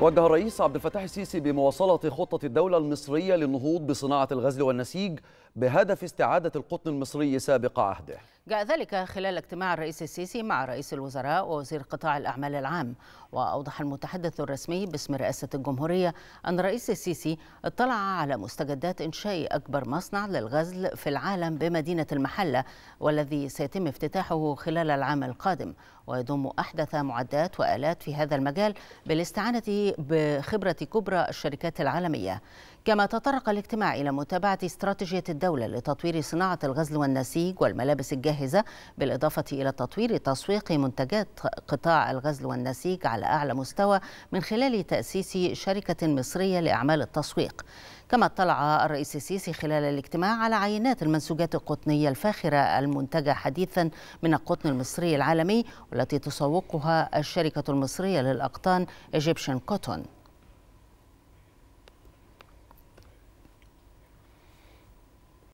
وجه الرئيس عبد الفتاح السيسي بمواصلة خطة الدولة المصرية للنهوض بصناعة الغزل والنسيج بهدف استعادة القطن المصري سابق عهده جاء ذلك خلال اجتماع الرئيس السيسي مع رئيس الوزراء ووزير قطاع الأعمال العام وأوضح المتحدث الرسمي باسم رئاسة الجمهورية أن الرئيس السيسي اطلع على مستجدات إنشاء أكبر مصنع للغزل في العالم بمدينة المحلة والذي سيتم افتتاحه خلال العام القادم ويضم أحدث معدات وآلات في هذا المجال بالاستعانة بخبرة كبرى الشركات العالمية كما تطرق الاجتماع إلى متابعة استراتيجية الدولة لتطوير صناعة الغزل والنسيج والملابس الجاهزة بالإضافة إلى تطوير تسويق منتجات قطاع الغزل والنسيج على أعلى مستوى من خلال تأسيس شركة مصرية لأعمال التسويق كما اطلع الرئيس السيسي خلال الاجتماع على عينات المنسوجات القطنية الفاخرة المنتجة حديثا من القطن المصري العالمي والتي تسوقها الشركة المصرية للأقطان ايجيبشن كوتون